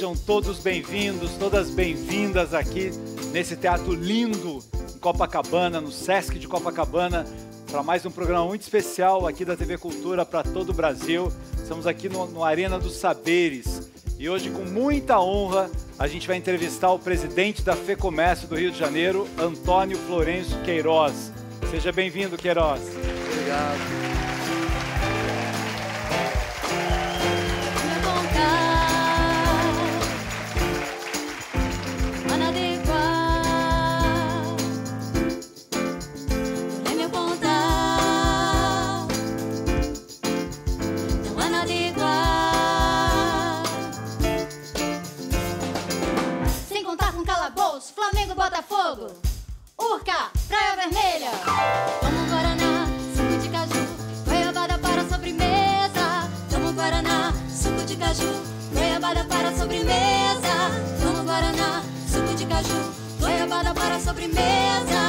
Sejam todos bem-vindos, todas bem-vindas aqui nesse teatro lindo em Copacabana, no Sesc de Copacabana, para mais um programa muito especial aqui da TV Cultura para todo o Brasil. Estamos aqui no, no Arena dos Saberes e hoje, com muita honra, a gente vai entrevistar o presidente da FEComércio do Rio de Janeiro, Antônio Florencio Queiroz. Seja bem-vindo, Queiroz. Obrigado. salada para a sobremesa.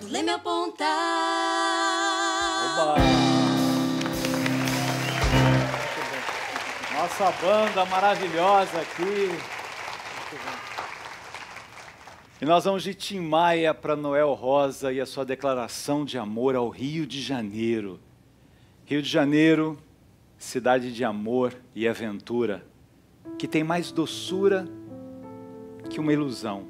Do leme apontar. Opa! Nossa banda maravilhosa aqui. E nós vamos de Tim Maia para Noel Rosa e a sua declaração de amor ao Rio de Janeiro. Rio de Janeiro, cidade de amor e aventura, que tem mais doçura que uma ilusão.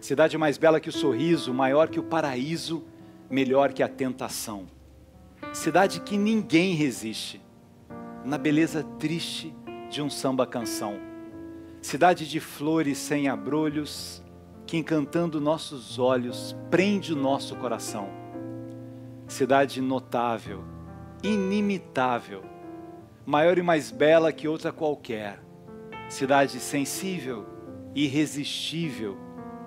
Cidade mais bela que o sorriso, maior que o paraíso, melhor que a tentação. Cidade que ninguém resiste, na beleza triste de um samba-canção. Cidade de flores sem abrolhos, que encantando nossos olhos prende o nosso coração. Cidade notável, inimitável, maior e mais bela que outra qualquer. Cidade sensível, irresistível,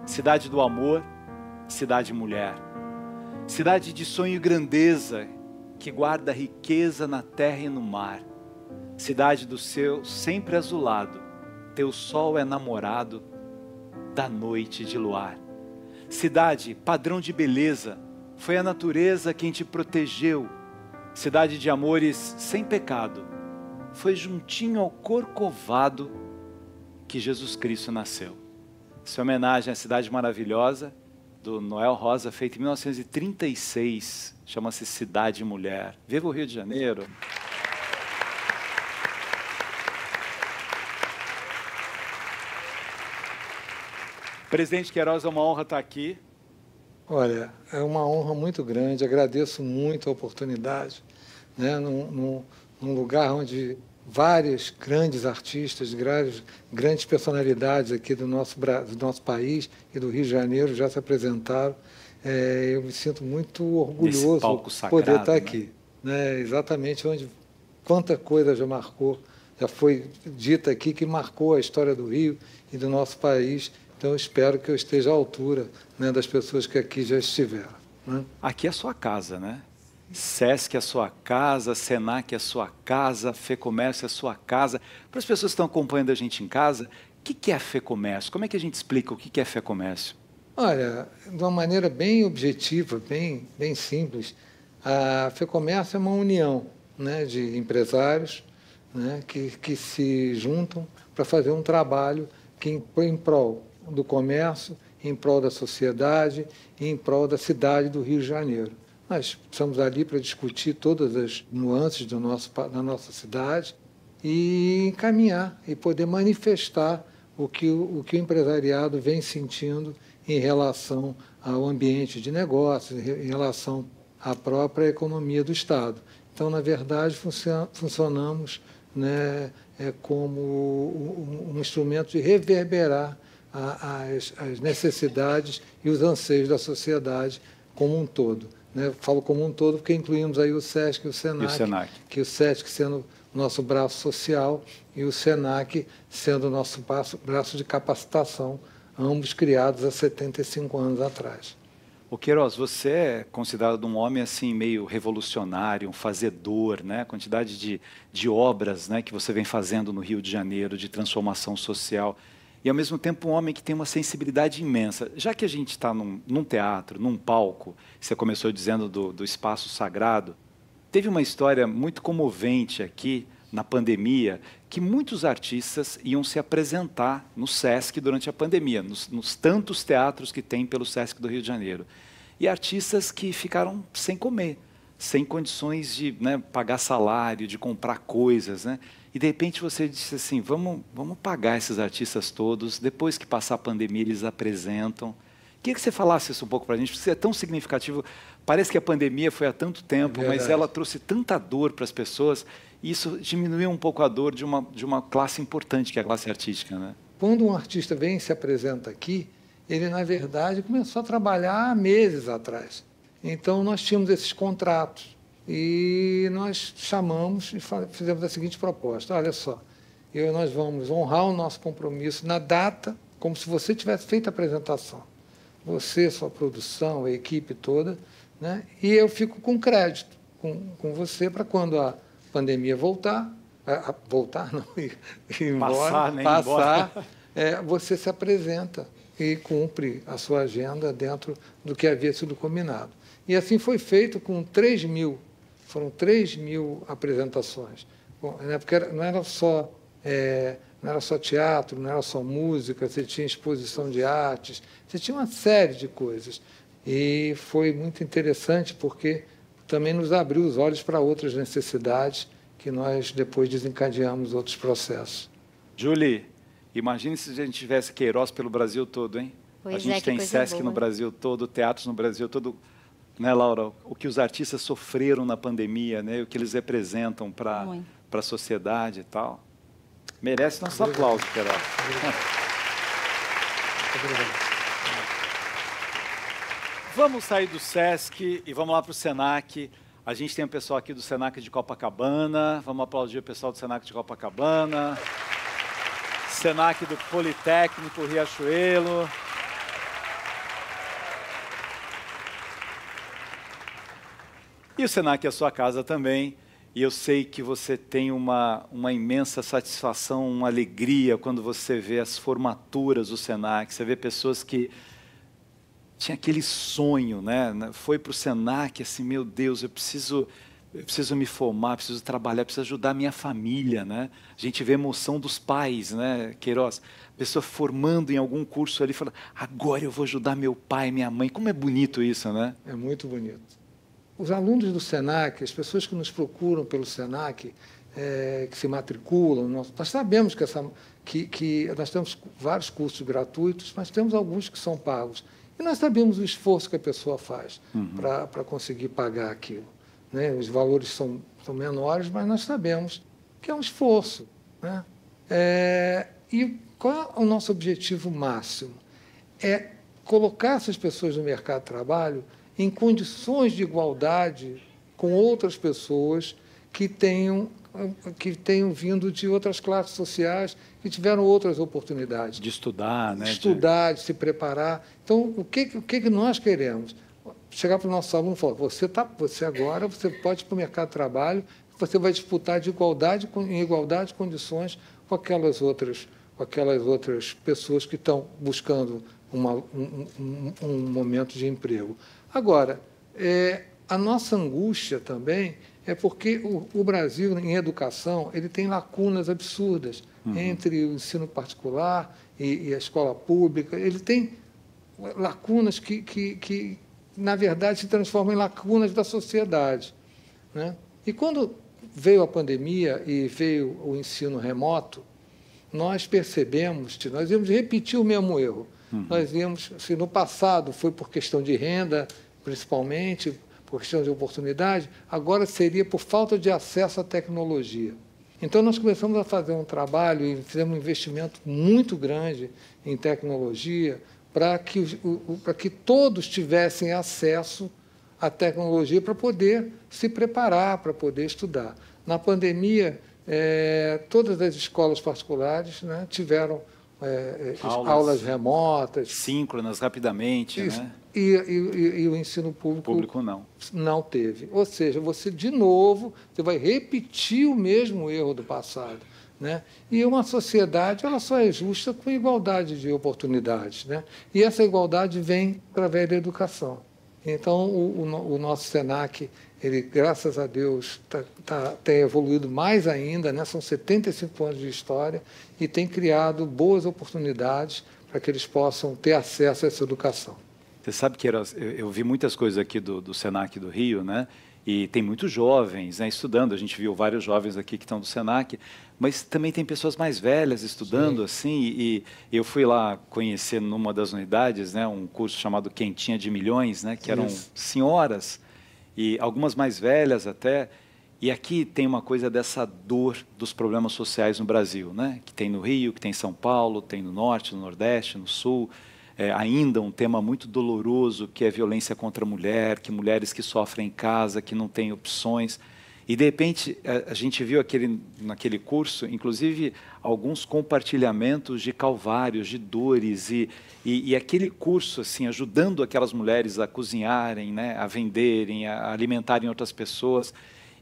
cidade do amor, cidade mulher, cidade de sonho e grandeza que guarda riqueza na terra e no mar, cidade do céu sempre azulado, teu sol é namorado da noite de luar. Cidade, padrão de beleza, foi a natureza quem te protegeu. Cidade de amores sem pecado, foi juntinho ao corcovado que Jesus Cristo nasceu. Essa é homenagem à cidade maravilhosa do Noel Rosa, feita em 1936, chama-se Cidade Mulher. Viva o Rio de Janeiro! Presidente Queiroz, é uma honra estar aqui. Olha, é uma honra muito grande, agradeço muito a oportunidade, né, num, num, num lugar onde Várias grandes artistas, grandes, grandes personalidades aqui do nosso, do nosso país e do Rio de Janeiro já se apresentaram. É, eu me sinto muito orgulhoso de sagrado, poder estar né? aqui. Né? Exatamente onde quanta coisa já marcou, já foi dita aqui que marcou a história do Rio e do nosso país. Então, espero que eu esteja à altura né, das pessoas que aqui já estiveram. Né? Aqui é a sua casa, né? SESC é a sua casa, SENAC é a sua casa, FEComércio é a sua casa. Para as pessoas que estão acompanhando a gente em casa, o que, é FEComércio? Como é que a gente explica o que, é FEComércio? Olha, de uma maneira bem objetiva, bem, bem simples, a FEComércio é uma união né, de empresários né, que, que se juntam para fazer um trabalho que em, em prol do comércio, em prol da sociedade e em prol da cidade do Rio de Janeiro. Nós estamos ali para discutir todas as nuances do nosso, da nossa cidade e encaminhar e poder manifestar o que o, o que o empresariado vem sentindo em relação ao ambiente de negócios, em relação à própria economia do Estado. Então, na verdade, funcionamos né, é como um instrumento de reverberar as necessidades e os anseios da sociedade como um todo. Né? Falo como um todo porque incluímos aí o SESC e o SENAC, e o SENAC. que o SESC sendo nosso braço social e o SENAC sendo nosso braço de capacitação, ambos criados há 75 anos atrás. O Queiroz, você é considerado um homem assim meio revolucionário, um fazedor, né? A quantidade de, de obras, né, que você vem fazendo no Rio de Janeiro de transformação social e ao mesmo tempo um homem que tem uma sensibilidade imensa. Já que a gente está num, num, teatro, num palco, você começou dizendo do, do espaço sagrado, teve uma história muito comovente aqui na pandemia que muitos artistas iam se apresentar no SESC durante a pandemia, nos, nos tantos teatros que tem pelo SESC do Rio de Janeiro. E artistas que ficaram sem comer, sem condições de né, pagar salário, de comprar coisas. Né? E de repente você disse assim: vamos, vamos pagar esses artistas todos, depois que passar a pandemia eles apresentam. Queria que você falasse isso um pouco para a gente, porque isso é tão significativo. Parece que a pandemia foi há tanto tempo, é mas ela trouxe tanta dor para as pessoas, e isso diminuiu um pouco a dor de uma, de uma classe importante, que é a classe artística. Né? Quando um artista vem e se apresenta aqui, ele, na verdade, começou a trabalhar há meses atrás. Então, nós tínhamos esses contratos e nós chamamos e fizemos a seguinte proposta: olha só, eu nós vamos honrar o nosso compromisso na data, como se você tivesse feito a apresentação. Você, sua produção, a equipe toda, né? e eu fico com crédito com, com você para quando a pandemia voltar, a, a voltar não, e, ir embora, passar, né, passar embora. É, você se apresenta e cumpre a sua agenda dentro do que havia sido combinado. E assim foi feito com 3 mil foram 3 mil apresentações. Bom, na época era, não era só é, não era só teatro, não era só música, você tinha exposição de artes, você tinha uma série de coisas. E foi muito interessante porque também nos abriu os olhos para outras necessidades que nós depois desencadeamos outros processos. Julie, imagine se a gente tivesse Queiroz pelo Brasil todo, hein? Pois a gente é, tem SESC boa. no Brasil todo, teatros no Brasil todo né, Laura, o que os artistas sofreram na pandemia, né, o que eles representam para a sociedade e tal. Merece nosso Obrigado. aplauso, Peralta. Vamos sair do SESC e vamos lá para o SENAC. A gente tem o um pessoal aqui do SENAC de Copacabana. Vamos aplaudir o pessoal do SENAC de Copacabana. SENAC do Politécnico Riachuelo. E o Senac é a sua casa também. E eu sei que você tem uma, uma imensa satisfação, uma alegria quando você vê as formaturas do Senac, você vê pessoas que tinha aquele sonho, né? Foi para o Senac assim, meu Deus, eu preciso, eu preciso me formar, preciso trabalhar, preciso ajudar a minha família, né? A gente vê a emoção dos pais, né, Queiroz? A pessoa formando em algum curso ali, fala, agora eu vou ajudar meu pai, minha mãe. Como é bonito isso, né? É muito bonito os alunos do SENAC, as pessoas que nos procuram pelo SENAC, é, que se matriculam, nós, nós sabemos que, essa, que, que nós temos vários cursos gratuitos, mas temos alguns que são pagos. E nós sabemos o esforço que a pessoa faz uhum. para conseguir pagar aquilo. Né? Os valores são, são menores, mas nós sabemos que é um esforço. Né? É, e qual é o nosso objetivo máximo? É colocar essas pessoas no mercado de trabalho em condições de igualdade com outras pessoas que tenham que tenham vindo de outras classes sociais, que tiveram outras oportunidades. De estudar, né? De estudar, de se preparar. Então, o que, o que nós queremos? Chegar para o nosso aluno e falar, você, tá, você agora, você pode ir para o mercado de trabalho, você vai disputar de igualdade, em igualdade de condições com aquelas outras, com aquelas outras pessoas que estão buscando uma, um, um, um momento de emprego. Agora, é, a nossa angústia também é porque o, o, Brasil, em educação, ele tem lacunas absurdas uhum. entre o ensino particular e, e, a escola pública. Ele tem lacunas que, que, que, na verdade, se transformam em lacunas da sociedade. Né? E quando veio a pandemia e veio o ensino remoto, nós percebemos que nós íamos repetir o mesmo erro. Uhum. Nós íamos, se assim, no passado foi por questão de renda, principalmente, por questão de oportunidade, agora seria por falta de acesso à tecnologia. Então, nós começamos a fazer um trabalho e fizemos um investimento muito grande em tecnologia para que, para que todos tivessem acesso à tecnologia para poder se preparar, para poder estudar. Na pandemia, é, todas as escolas particulares né, tiveram é, é aulas, aulas, remotas. Síncronas, rapidamente. Isso. Né? E, e, e, o ensino público, público não. não teve. Ou seja, você, de novo, você vai repetir o mesmo erro do passado. Né? E uma sociedade ela só é justa com igualdade de oportunidades. Né? E essa igualdade vem através da educação. Então, o, o, o nosso SENAC ele, graças a Deus, tá, tá, tem evoluído mais ainda, né? são 75 anos de história e tem criado boas oportunidades para que eles possam ter acesso a essa educação. Você sabe que era, eu, eu, vi muitas coisas aqui do, do Senac do Rio, né? E tem muitos jovens né, estudando. A gente viu vários jovens aqui que estão do Senac, mas também tem pessoas mais velhas estudando Sim. assim. E, e, eu fui lá conhecer numa das unidades, né, um curso chamado Quentinha de Milhões, né, que eram Isso. senhoras e algumas mais velhas até. E aqui tem uma coisa dessa dor dos problemas sociais no Brasil, né? que tem no Rio, que tem em São Paulo, tem no Norte, no Nordeste, no Sul. É ainda um tema muito doloroso que é violência contra a mulher, que mulheres que sofrem em casa, que não têm opções. E de repente a, a gente viu aquele, naquele curso, inclusive alguns compartilhamentos de calvários, de dores e, e, e aquele curso assim ajudando aquelas mulheres a cozinharem, né, a venderem, a alimentarem outras pessoas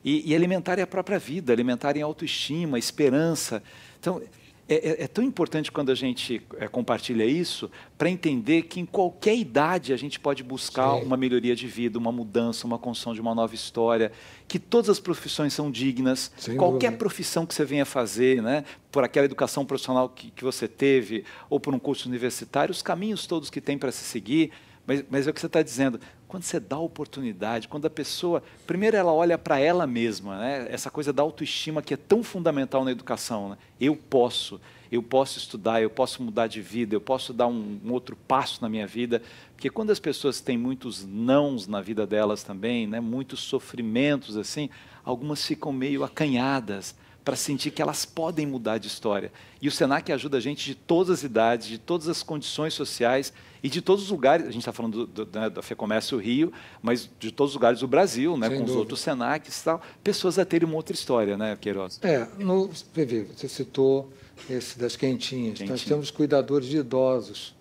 e, e alimentarem a própria vida, alimentarem autoestima, esperança. Então é, é, é, tão importante quando a gente é, compartilha isso para entender que em qualquer idade a gente pode buscar Sim. uma melhoria de vida, uma mudança, uma construção de uma nova história, que todas as profissões são dignas, Sem qualquer dúvida. profissão que você venha fazer, né, por aquela educação profissional que, que você teve ou por um curso universitário, os caminhos todos que tem para se seguir, mas, mas é o que você está dizendo, quando você dá oportunidade, quando a pessoa, primeiro ela olha para ela mesma, né? Essa coisa da autoestima que é tão fundamental na educação, né? Eu posso, eu posso estudar, eu posso mudar de vida, eu posso dar um, um, outro passo na minha vida. Porque quando as pessoas têm muitos nãos na vida delas também, né, muitos sofrimentos assim, algumas ficam meio acanhadas para sentir que elas podem mudar de história. E o Senac ajuda a gente de todas as idades, de todas as condições sociais e de todos os lugares. A gente está falando do, do, né, da FEComércio Rio, mas de todos os lugares do Brasil, né, com dúvida. os outros Senacs e tal, pessoas a terem uma outra história, né, Queiroz? É, no, você citou esse das quentinhas. Quentinha. Nós temos cuidadores de idosos,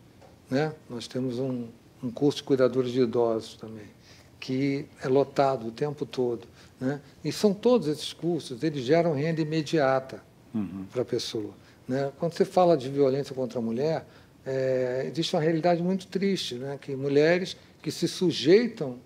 né? Nós temos um, um curso de cuidadores de idosos também, que é lotado o tempo todo. Né? E são todos esses cursos, eles geram renda imediata uhum. para a pessoa. Né? Quando você fala de violência contra a mulher, é, existe uma realidade muito triste, né? que mulheres que se sujeitam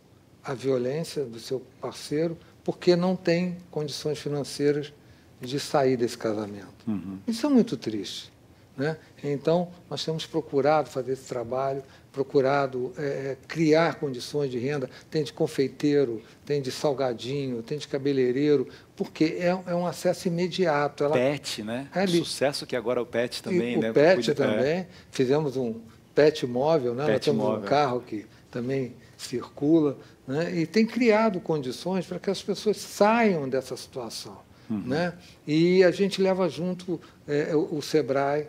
à violência do seu parceiro porque não têm condições financeiras de sair desse casamento. Uhum. Isso é muito triste. Né? Então, nós temos procurado fazer esse trabalho, procurado é, é, criar condições de renda. Tem de confeiteiro, tem de salgadinho, tem de cabeleireiro, porque é, é um acesso imediato. Ela, pet, né? É O sucesso que agora é o pet também, e né? O pet é. também. Fizemos um pet móvel, né? Pet Nós temos móvel. um carro que também circula, né? e tem criado condições para que as pessoas saiam dessa situação. Uhum. Né? E a gente leva junto é, o, o SEBRAE,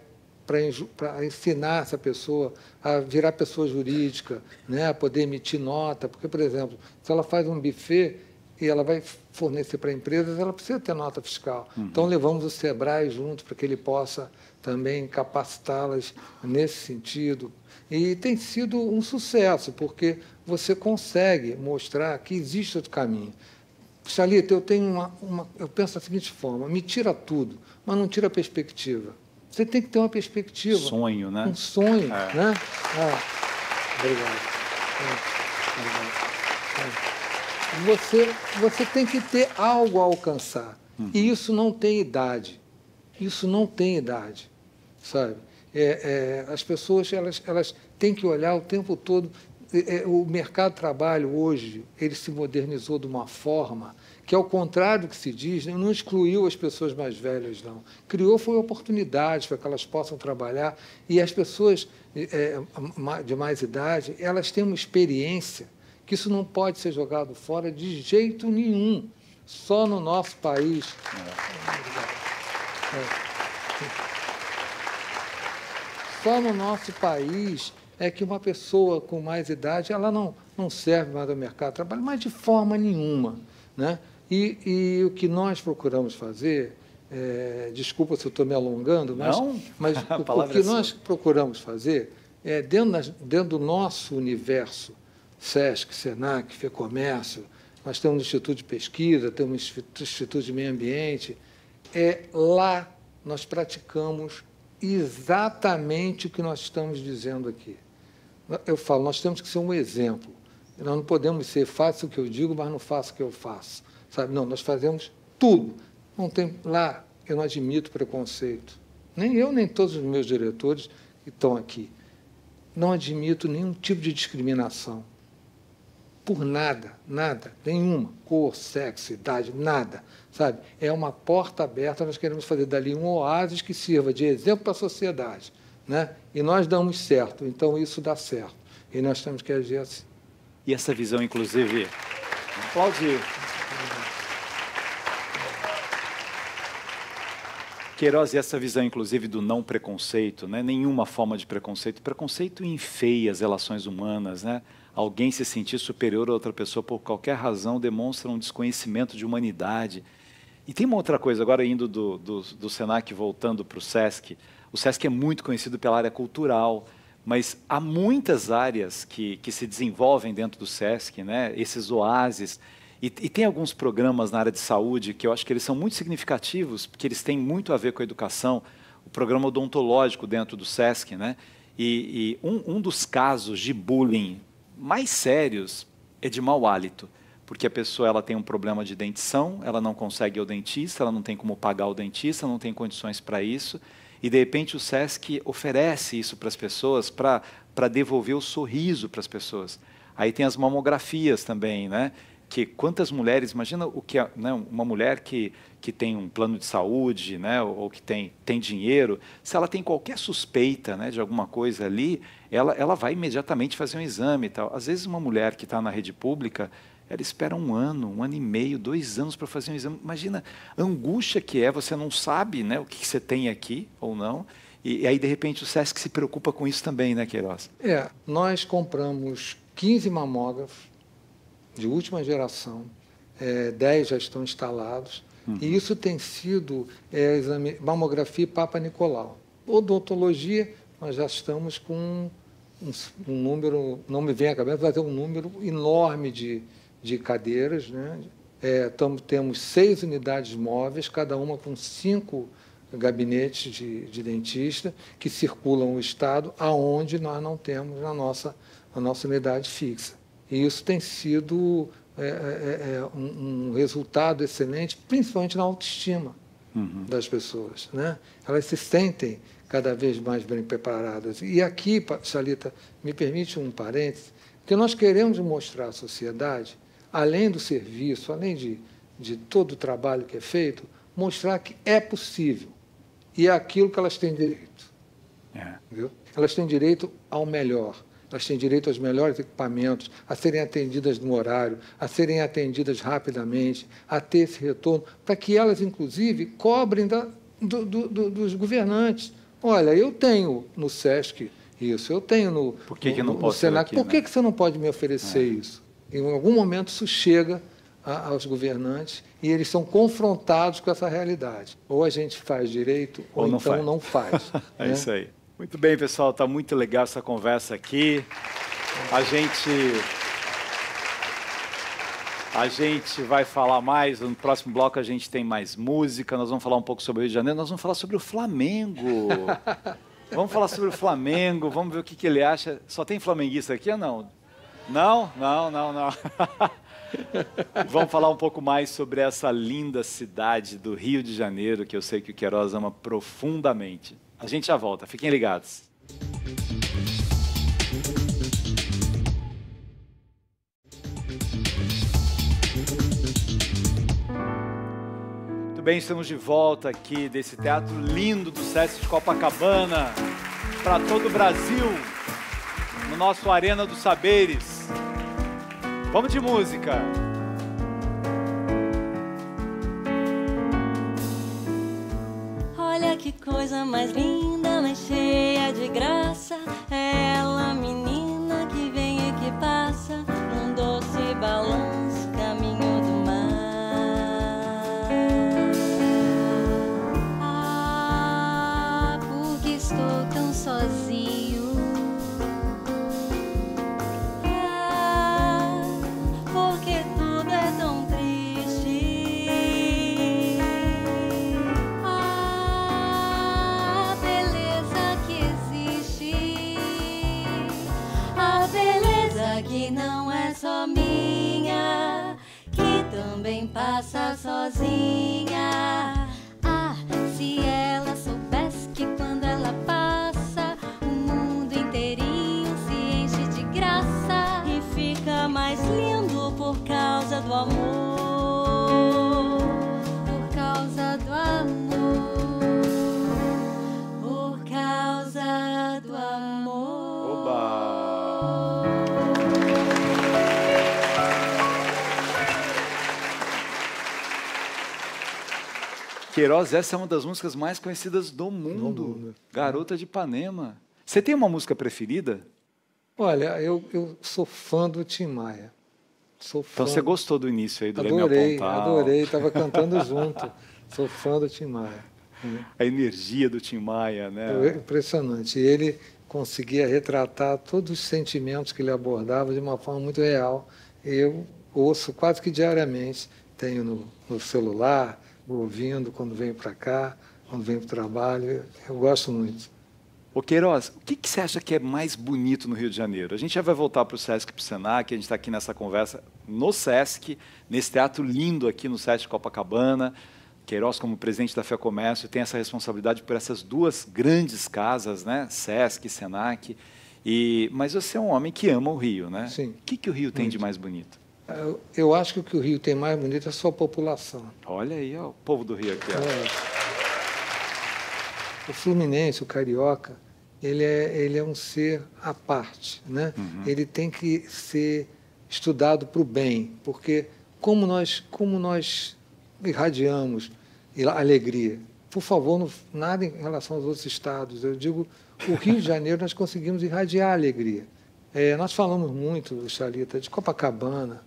para ensinar essa pessoa a virar pessoa jurídica, né, a poder emitir nota, porque, por exemplo, se ela faz um buffet e ela vai fornecer para empresas, ela precisa ter nota fiscal. Uhum. Então, levamos o SEBRAE junto para que ele possa também capacitá-las nesse sentido. E tem sido um sucesso, porque você consegue mostrar que existe outro caminho. Xalita, eu tenho uma, uma, eu penso da seguinte forma: me tira tudo, mas não tira a perspectiva. Você tem que ter uma perspectiva. Sonho, né? Um sonho, é. né? É. obrigado. É, obrigado. É. Você, você tem que ter algo a alcançar. Uhum. E isso não tem idade. Isso não tem idade, sabe? É, é, as pessoas elas, elas têm que olhar o tempo todo. o mercado de trabalho hoje ele se modernizou de uma forma que ao contrário do que se diz, né, não excluiu as pessoas mais velhas, não. Criou foi oportunidades para que elas possam trabalhar e as pessoas é, de mais idade, elas têm uma experiência que isso não pode ser jogado fora de jeito nenhum, só no nosso país. É. Só no nosso país é que uma pessoa com mais idade, ela não, não serve mais ao mercado de trabalho, mas de forma nenhuma. Né? E, e o que nós procuramos fazer, é, desculpa se eu estou me alongando, mas, Não? mas o, o, que é nós procuramos fazer é, dentro, das, dentro do nosso universo, SESC, SENAC, FEComércio, nós temos um Instituto de Pesquisa, temos um Instituto de Meio Ambiente, é lá nós praticamos exatamente o que nós estamos dizendo aqui. Eu falo, nós temos que ser um exemplo. Nós não podemos ser, faça o que eu digo, mas não faça o que eu faço. Sabe? Não, nós fazemos tudo. Não tem lá, eu não admito preconceito. Nem eu, nem todos os meus diretores que estão aqui. Não admito nenhum tipo de discriminação. Por nada, nada, nenhuma. Cor, sexo, idade, nada. Sabe? É uma porta aberta, nós queremos fazer dali um oásis que sirva de exemplo para a sociedade. Né? E nós damos certo, então isso dá certo. E nós temos que agir assim. E essa visão, inclusive, pode Queiroz e essa visão, inclusive, do não preconceito, né? nenhuma forma de preconceito. Preconceito enfeia as relações humanas. Né? Alguém se sentir superior a outra pessoa por qualquer razão demonstra um desconhecimento de humanidade. E tem uma outra coisa, agora indo do, do, do SENAC, voltando para o SESC. O SESC é muito conhecido pela área cultural, mas há muitas áreas que, que se desenvolvem dentro do SESC, né? esses oásis e, e, tem alguns programas na área de saúde que eu acho que eles são muito significativos, porque eles têm muito a ver com a educação. O programa odontológico dentro do SESC, né? E, e um, um, dos casos de bullying mais sérios é de mau hálito, porque a pessoa ela tem um problema de dentição, ela não consegue ir ao dentista, ela não tem como pagar o dentista, não tem condições para isso. E de repente o SESC oferece isso para as pessoas, para devolver o sorriso para as pessoas. Aí tem as mamografias também, né? que quantas mulheres, imagina o que né, uma mulher que, que tem um plano de saúde, né, ou, que tem, tem dinheiro, se ela tem qualquer suspeita né, de alguma coisa ali, ela, ela vai imediatamente fazer um exame e tal. Às vezes uma mulher que está na rede pública, ela espera um ano, um ano e meio, dois anos para fazer um exame. Imagina a angústia que é, você não sabe né, o que, que você tem aqui ou não. E, e aí, de repente, o SESC se preocupa com isso também, né, Queiroz? É, nós compramos 15 mamógrafos de última geração, é, 10 já estão instalados, uhum. e isso tem sido é, exame, mamografia e Papa Nicolau. Odontologia, nós já estamos com um, um, número, não me vem à cabeça, vai ter é um número enorme de, de cadeiras. Né? É, tamo, temos seis unidades móveis, cada uma com cinco gabinetes de, de dentista que circulam o Estado, aonde nós não temos a nossa, a nossa unidade fixa. E isso tem sido é é, é, é, um, um, resultado excelente, principalmente na autoestima uhum. das pessoas. Né? Elas se sentem cada vez mais bem preparadas. E aqui, Chalita, me permite um parêntese, porque nós queremos mostrar à sociedade, além do serviço, além de, de todo o trabalho que é feito, mostrar que é possível e é aquilo que elas têm direito. É. Elas têm direito ao melhor elas têm direito aos melhores equipamentos, a serem atendidas no horário, a serem atendidas rapidamente, a ter esse retorno, para que elas, inclusive, cobrem da, do, do, do, dos governantes. Olha, eu tenho no SESC isso, eu tenho no, Por que que no, no Senac. Aqui, Por que, né? que você não pode me oferecer é. isso? Em algum momento isso chega a, aos governantes e eles são confrontados com essa realidade. Ou a gente faz direito, ou, ou não então faz. não faz. é né? isso aí. Muito bem, pessoal, está muito legal essa conversa aqui. A gente a gente vai falar mais, no próximo bloco a gente tem mais música, nós vamos falar um pouco sobre o Rio de Janeiro, nós vamos falar sobre o Flamengo. vamos falar sobre o Flamengo, vamos ver o que, que ele acha. Só tem flamenguista aqui ou não? Não? Não, não, não. vamos falar um pouco mais sobre essa linda cidade do Rio de Janeiro, que eu sei que o Queiroz ama profundamente. A gente já volta, fiquem ligados. Muito bem, estamos de volta aqui desse teatro lindo do SESC de Copacabana para todo o Brasil, no nosso Arena dos Saberes. Vamos de música. Olha que coisa mais linda, mais cheia de graça. Ela, menina que vem e que passa, num doce balão. Ah, se ela soubesse que quando ela passa, o mundo inteirinho se enche de graça e fica mais lindo por causa do amor. Queiroz, essa é uma das músicas mais conhecidas do mundo. mundo. Garota de Ipanema. Você tem uma música preferida? Olha, eu, eu sou fã do Tim Maia. Sou então fã. Então você gostou do início aí do Adorei, adorei. Estava cantando junto. Sou fã do Tim Maia. A energia do Tim Maia, né? É impressionante. Ele conseguia retratar todos os sentimentos que ele abordava de uma forma muito real. Eu ouço quase que diariamente, tenho no, no celular, ouvindo quando venho para cá, quando venho para o trabalho. Eu gosto muito. O Queiroz, o que, que, você acha que é mais bonito no Rio de Janeiro? A gente já vai voltar para o Sesc para o Senac, a gente está aqui nessa conversa no Sesc, nesse teatro lindo aqui no Sesc Copacabana. Queiroz, como presidente da FEComércio, tem essa responsabilidade por essas duas grandes casas, né? Sesc, Senac. E... Mas você é um homem que ama o Rio, né? Sim. O que, que o Rio tem muito. de mais bonito? Ah, eu acho que o que o Rio tem mais bonito é a sua população. Olha aí, ó, o povo do Rio aqui. É. O Fluminense, o Carioca, ele é, ele é um ser à parte. Né? Uhum. Ele tem que ser estudado para o bem, porque como nós, como nós irradiamos alegria, por favor, não, nada em relação aos outros estados. Eu digo, o Rio de Janeiro nós conseguimos irradiar alegria. É, nós falamos muito, Xalita, de Copacabana,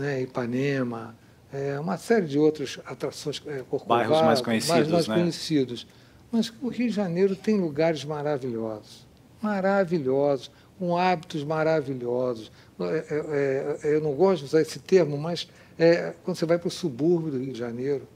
né, Ipanema, é, uma série de outras atrações, é, bairros mais conhecidos, Bairros mais né? conhecidos. Mas o Rio de Janeiro tem lugares maravilhosos, maravilhosos, com hábitos maravilhosos. É, é, é eu não gosto de usar esse termo, mas é, quando você vai para o subúrbio do Rio de Janeiro,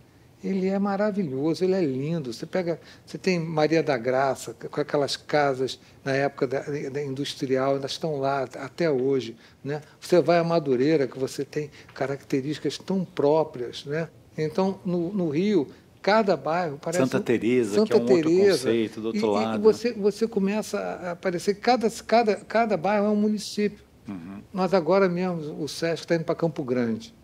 ele é maravilhoso, ele é lindo. Você pega, você tem Maria da Graça, com aquelas casas na época da, da industrial, elas estão lá até hoje, né? Você vai a Madureira, que você tem características tão próprias, né? Então, no, no Rio, cada bairro parece Santa Teresa, Santa que é um Teresa. outro conceito do outro e, lado. E você, você começa a aparecer cada cada cada bairro é um município. Uhum. Nós agora mesmo o SESC está indo para Campo Grande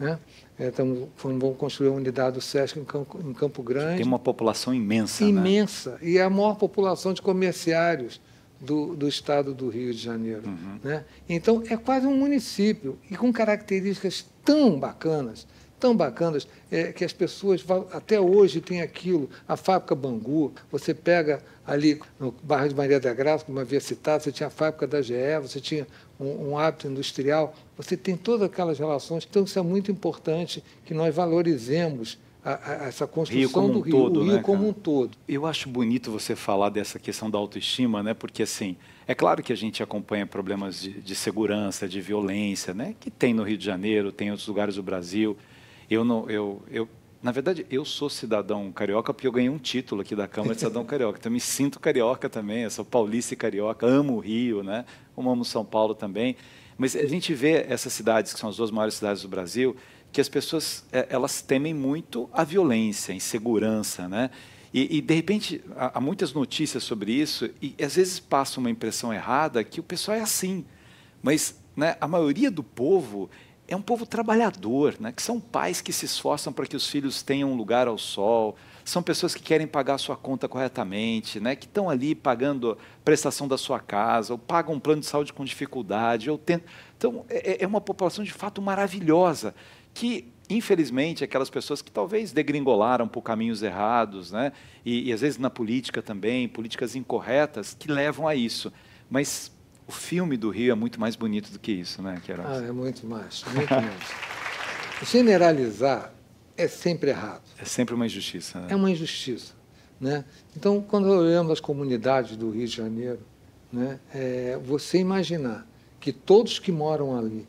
né? Então, vamos construir uma unidade do SESC em Campo, em Campo Grande. Tem uma população imensa. Né? Imensa. Né? E é a maior população de comerciários do, do estado do Rio de Janeiro. Uhum. Né? Então, é quase um município e com características tão bacanas tão bacanas é, que as pessoas até hoje têm aquilo. A fábrica Bangu, você pega ali no bairro de Maria da Graça, como havia citado, você tinha a fábrica da GE, você tinha um, um, hábito industrial, você tem todas aquelas relações. Então, isso é muito importante que nós valorizemos a, a, essa construção rio do um rio, todo, rio né, como cara? um todo. Eu acho bonito você falar dessa questão da autoestima, né? Porque assim, é claro que a gente acompanha problemas de, de segurança, de violência, né? Que tem no Rio de Janeiro, tem em outros lugares do Brasil. Eu não, eu, eu na verdade, eu sou cidadão carioca porque eu ganhei um título aqui da Câmara de Cidadão Carioca. Então, eu me sinto carioca também, eu sou paulista e carioca, amo o Rio, né? Como amo São Paulo também. Mas a gente vê essas cidades, que são as duas maiores cidades do Brasil, que as pessoas é, elas temem muito a violência, a insegurança, né? E, e, de repente, há, há, muitas notícias sobre isso, e às vezes passa uma impressão errada que o pessoal é assim. Mas né, a maioria do povo é um povo trabalhador, né? que são pais que se esforçam para que os filhos tenham um lugar ao sol, são pessoas que querem pagar a sua conta corretamente, né? que estão ali pagando a prestação da sua casa, ou pagam um plano de saúde com dificuldade, ou tentam. Então, é, é, é uma população de fato maravilhosa, que infelizmente, aquelas pessoas que talvez degringolaram por caminhos errados, né? E, e, às vezes na política também, políticas incorretas que levam a isso. Mas o filme do Rio é muito mais bonito do que isso, né, Queiroz? Ah, é muito mais, muito mais. Generalizar é sempre errado. É sempre uma injustiça. Né? É uma injustiça. Né? Então, quando olhamos as comunidades do Rio de Janeiro, né, é, você imaginar que todos que moram ali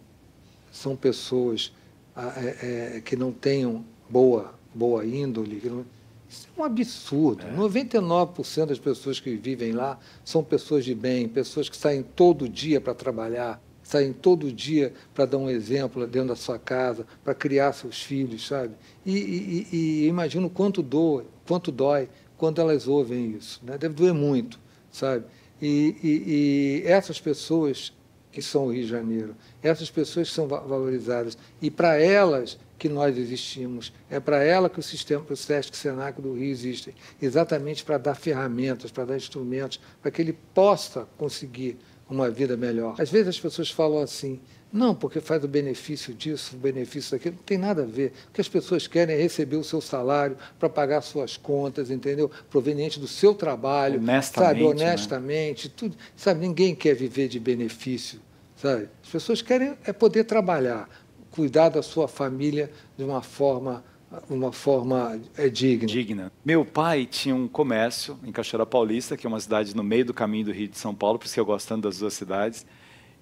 são pessoas ah, é, é, que não tenham boa, boa índole, que não, isso é um absurdo. É. 99% das pessoas que vivem lá são pessoas de bem, pessoas que saem todo dia para trabalhar, saem todo dia para dar um exemplo dentro da sua casa, para criar seus filhos, sabe? E, e, e imagino quanto doa, quanto dói quando elas ouvem isso. Né? Deve doer muito, sabe? E, e, e essas pessoas que são o Rio de Janeiro, essas pessoas que são valorizadas, e para elas que nós existimos. É para ela que o sistema, o SESC e o SENAC do Rio existem, exatamente para dar ferramentas, para dar instrumentos, para que ele possa conseguir uma vida melhor. Às vezes as pessoas falam assim, não, porque faz o benefício disso, o benefício daquilo. Não tem nada a ver. O que as pessoas querem é receber o seu salário para pagar suas contas, entendeu? Proveniente do seu trabalho. Honestamente. Sabe, honestamente. Né? Tudo. Sabe, ninguém quer viver de benefício. Sabe? As pessoas querem é poder trabalhar cuidar da sua família de uma forma uma forma é digna. Digna. Meu pai tinha um comércio em Cachoeira Paulista, que é uma cidade no meio do caminho do Rio de São Paulo, por isso que eu gosto tanto das duas cidades.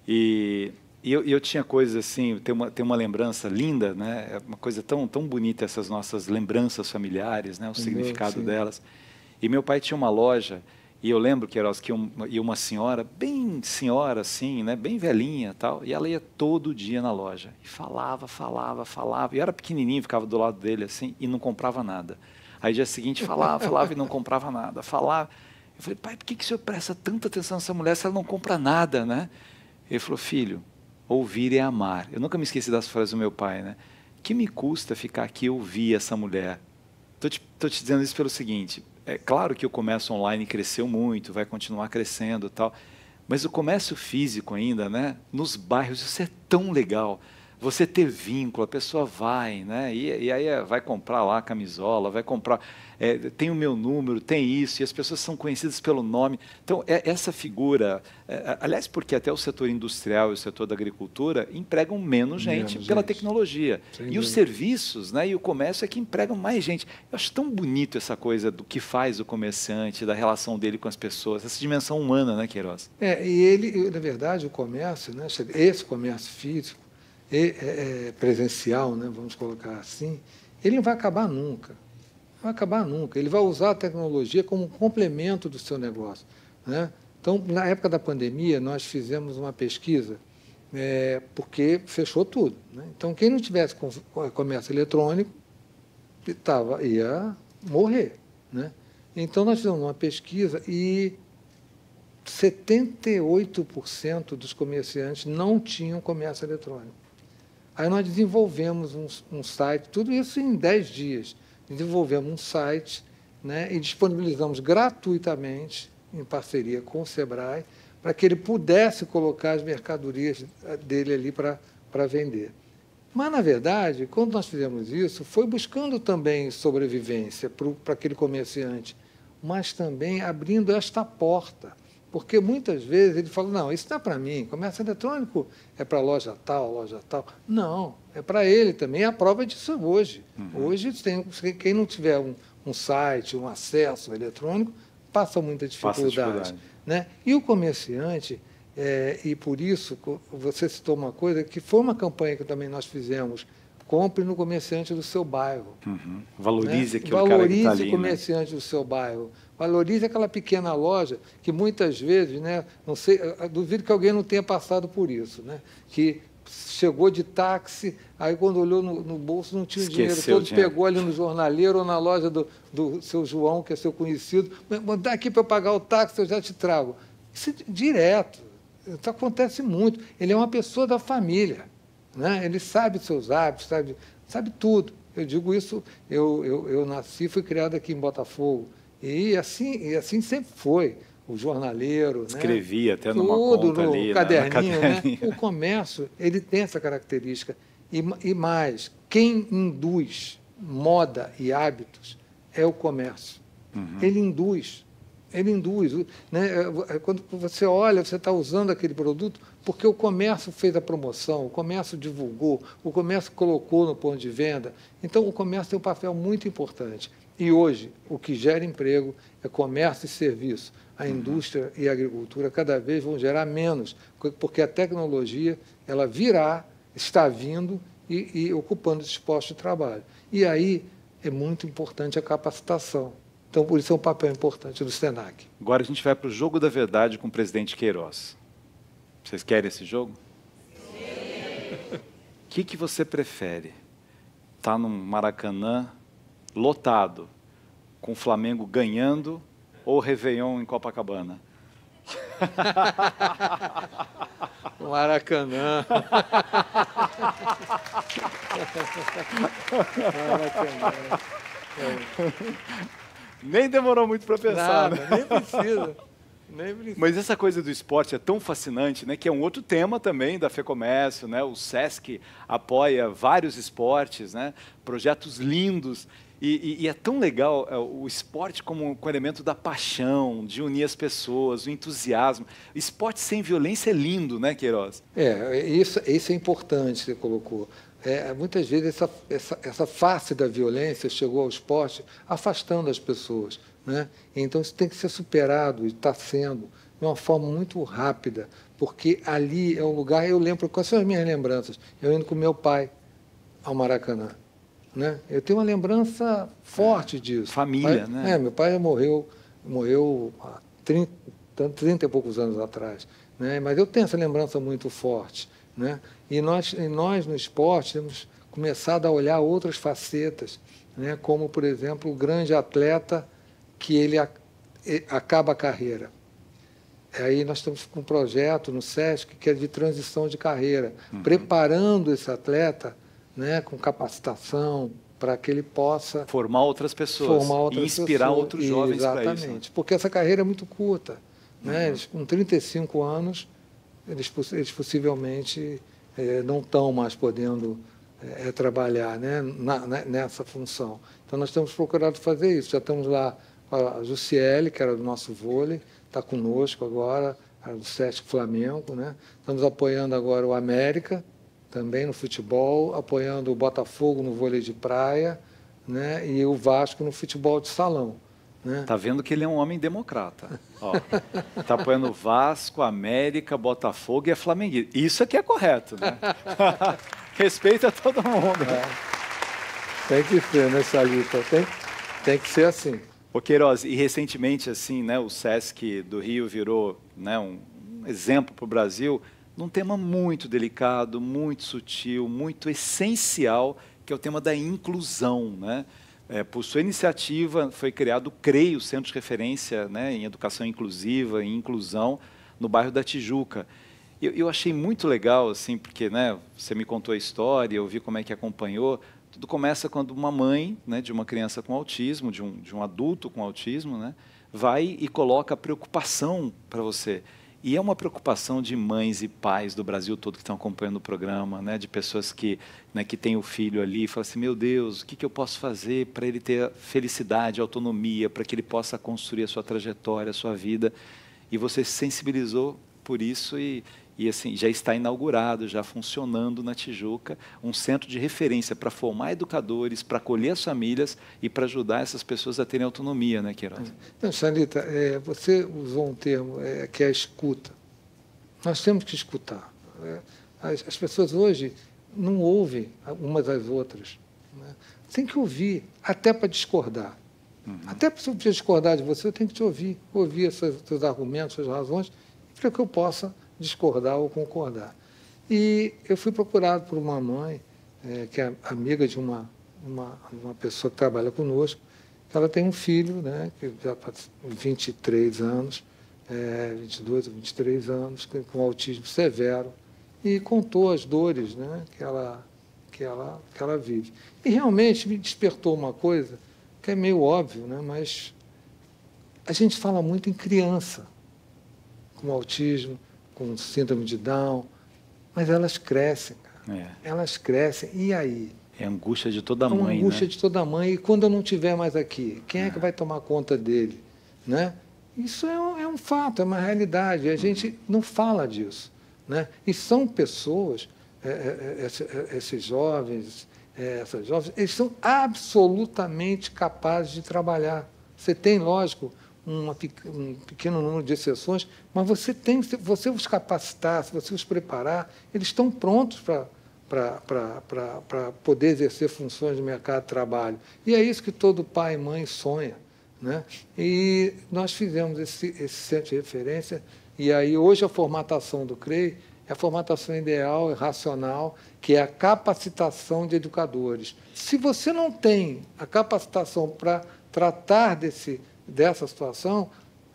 E, e eu, eu, tinha coisas assim, tem uma, tem uma lembrança linda, né? É uma coisa tão, tão bonita essas nossas lembranças familiares, né? O uhum, significado Meu, delas. E meu pai tinha uma loja e eu lembro, que era e uma senhora, bem senhora assim, né, bem velhinha tal, e ela ia todo dia na loja. E falava, falava, falava. E eu era pequenininho, ficava do lado dele assim, e não comprava nada. Aí dia seguinte falava, falava e não comprava nada. Falava. Eu falei, pai, por que, que o senhor presta tanta atenção nessa mulher se ela não compra nada, né? Ele falou, filho, ouvir é amar. Eu nunca me esqueci das frases do meu pai, né? Que me custa ficar aqui ouvir essa mulher? Estou te, tô te dizendo isso pelo seguinte: é claro que o comércio online cresceu muito, vai continuar crescendo tal, mas o comércio físico ainda, né, nos bairros, isso é tão legal você ter vínculo, a pessoa vai, né? E, e aí é, vai comprar lá a camisola, vai comprar, é, tem o meu número, tem isso, e as pessoas são conhecidas pelo nome. Então, é, essa figura, é, é, aliás, porque até o setor industrial e o setor da agricultura empregam menos, menos gente pela gente. tecnologia. Sem e os serviços né, e o comércio é que empregam mais gente. Eu acho tão bonito essa coisa do que faz o comerciante, da relação dele com as pessoas, essa dimensão humana, né, Queiroz? É, e ele, na verdade, o comércio, né, esse comércio físico, é, é, presencial, né, vamos colocar assim, ele não vai acabar nunca. Não vai acabar nunca. Ele vai usar a tecnologia como um complemento do seu negócio. Né? Então, na época da pandemia, nós fizemos uma pesquisa, é, porque fechou tudo. Né? Então, quem não tivesse é, comércio eletrônico tava, ia morrer. Né? Então, nós fizemos uma pesquisa e 78% dos comerciantes não tinham comércio eletrônico. Aí nós desenvolvemos um, um site, tudo isso em 10 dias. Desenvolvemos um site né, e disponibilizamos gratuitamente, em parceria com o Sebrae, para que ele pudesse colocar as mercadorias eh, dele ali para, para vender. Mas, na verdade, quando nós fizemos isso, foi buscando também sobrevivência para aquele comerciante, mas também abrindo esta porta. Porque muitas vezes ele fala, não, isso não é para mim, comércio eletrônico é para loja tal, loja tal. Não, é para ele também, é a prova disso hoje. Uhum. Hoje, tem, quem não tiver um, um, site, um acesso eletrônico, passa muita dificuldade. Passa dificuldade. Né? E o comerciante, é, e por isso você citou uma coisa, que foi uma campanha que também nós fizemos, compre no comerciante do seu bairro. Uhum. Valorize né? aquele Valorize cara que tá ali, o né? comerciante né? do seu bairro Valorize aquela pequena loja que muitas vezes, né, não sei, duvido que alguém não tenha passado por isso, né, que chegou de táxi, aí quando olhou no, no bolso não tinha Esqueceu dinheiro todo, dinheiro. pegou ali no jornaleiro ou na loja do, do seu João, que é seu conhecido, dá aqui para pagar o táxi, eu já te trago. Isso é direto, isso acontece muito. Ele é uma pessoa da família, né? ele sabe seus hábitos, sabe, sabe tudo. Eu digo isso, eu, eu, eu nasci, fui criado aqui em Botafogo, e assim, e assim sempre foi. O jornaleiro. Né? Escrevia né? até numa Tudo conta no ali, caderninho, né? caderninho. Né? O comércio ele tem essa característica. E, e mais, quem induz moda e hábitos é o comércio. Uhum. Ele induz. Ele induz. Né? É, é quando você olha, você está usando aquele produto porque o comércio fez a promoção, o comércio divulgou, o comércio colocou no ponto de venda. Então, o comércio tem um papel muito importante. E hoje, o que gera emprego é comércio e serviço. A uhum. indústria e a agricultura cada vez vão gerar menos, porque a tecnologia ela virá, está vindo e, e ocupando esse posto de trabalho. E aí é muito importante a capacitação. Então, por isso é um papel importante do SENAC. Agora a gente vai para o jogo da verdade com o presidente Queiroz. Vocês querem esse jogo? Sim. O que, que você prefere? Estar tá no Maracanã lotado, com o Flamengo ganhando ou Réveillon em Copacabana? No Aracanã. Maracanã. Nem demorou muito para pensar. Nada, né? nem, precisa, nem precisa. Mas essa coisa do esporte é tão fascinante, né? Que é um outro tema também da FEComércio, né? O SESC apoia vários esportes, né? Projetos lindos e, e, e, é tão legal é, o esporte como com o elemento da paixão, de unir as pessoas, o entusiasmo. Esporte sem violência é lindo, né, Queiroz? É, isso, isso é importante, você colocou. É, muitas vezes essa, essa, essa face da violência chegou ao esporte afastando as pessoas. Né? Então isso tem que ser superado e está sendo de uma forma muito rápida, porque ali é um lugar, eu lembro, quais são as minhas lembranças? Eu indo com meu pai ao Maracanã. Né? Eu tenho uma lembrança forte é, disso. Família, pai, né? É, meu pai morreu, morreu há 30, 30 e poucos anos atrás. Né? Mas eu tenho essa lembrança muito forte. Né? E, nós, e nós, no esporte, temos começado a olhar outras facetas, né? como, por exemplo, o grande atleta que ele a, acaba a carreira. Aí nós estamos com um projeto no SESC que é de transição de carreira, uhum. preparando esse atleta né, com capacitação, para que ele possa formar outras pessoas formar outras e inspirar pessoas. outros jovens para isso. Né? Exatamente, porque essa carreira é muito curta. Né? Uhum. Né? Eles, com 35 anos, eles, eles possivelmente é, não estão mais podendo é, trabalhar né? Na, na, né, nessa função. Então, nós temos procurado fazer isso. Já estamos lá com a Jussiele, que era do nosso vôlei, está conosco agora, do Sesc Flamengo. Né? Estamos apoiando agora o América, também no futebol, apoiando o Botafogo no vôlei de praia né, e o Vasco no futebol de salão. Né? Tá vendo que ele é um homem democrata. Ó, tá apoiando Vasco, América, Botafogo e a é Flamengo. Isso aqui é, é correto, né? Respeita todo mundo. É. Tem que ser, né, Sargito? Tem, tem que ser assim. Ô Queiroz, e recentemente, assim, né, o Sesc do Rio virou né, um exemplo para o Brasil num tema muito delicado, muito sutil, muito essencial, que é o tema da inclusão. Né? É, por sua iniciativa, foi criado, creio, o Centro de Referência né, em Educação Inclusiva e Inclusão no bairro da Tijuca. Eu, eu, achei muito legal, assim, porque né, você me contou a história, eu vi como é que acompanhou. Tudo começa quando uma mãe né, de uma criança com autismo, de um, de um adulto com autismo, né, vai e coloca preocupação para você. E é uma preocupação de mães e pais do Brasil todo que estão acompanhando o programa, né, de pessoas que, né, que têm o filho ali e falam assim: meu Deus, o que, que eu posso fazer para ele ter felicidade, autonomia, para que ele possa construir a sua trajetória, a sua vida? E você se sensibilizou por isso e e assim já está inaugurado, já funcionando na Tijuca, um centro de referência para formar educadores, para acolher as famílias e para ajudar essas pessoas a terem autonomia, né, Queiroz? Então, Sanita, é, você usou um termo é, que é a escuta. Nós temos que escutar. Né? As, as, pessoas hoje não ouvem umas às outras. Né? Tem que ouvir, até para discordar. Uhum. Até se eu discordar de você, eu tenho que te ouvir, ouvir seus, seus argumentos, suas razões, para que eu possa discordar ou concordar. E eu fui procurado por uma mãe, é, que é amiga de uma, uma, uma pessoa que trabalha conosco, que ela tem um filho, né, que já está 23 anos, é, 22 ou 23 anos, com autismo severo, e contou as dores né, que, ela, que, ela, que ela vive. E realmente me despertou uma coisa que é meio óbvio, né, mas a gente fala muito em criança com autismo, com síndrome de Down, mas elas crescem, é. Elas crescem. E aí? É angústia de toda é mãe. É angústia né? de toda mãe. E quando eu não estiver mais aqui, quem é. é. que vai tomar conta dele? Né? Isso é um, é um fato, é uma realidade. A uhum. gente não fala disso. Né? E são pessoas, é, é, esses jovens, essas jovens, eles são absolutamente capazes de trabalhar. Você tem, lógico, uma, um pequeno número de exceções, mas você tem, se você os capacitar, se você os preparar, eles estão prontos para para poder exercer funções de mercado de trabalho. E é isso que todo pai e mãe sonha. Né? E nós fizemos esse, esse centro de referência, e aí hoje a formatação do CREI é a formatação ideal e racional, que é a capacitação de educadores. Se você não tem a capacitação para tratar desse, dessa situação,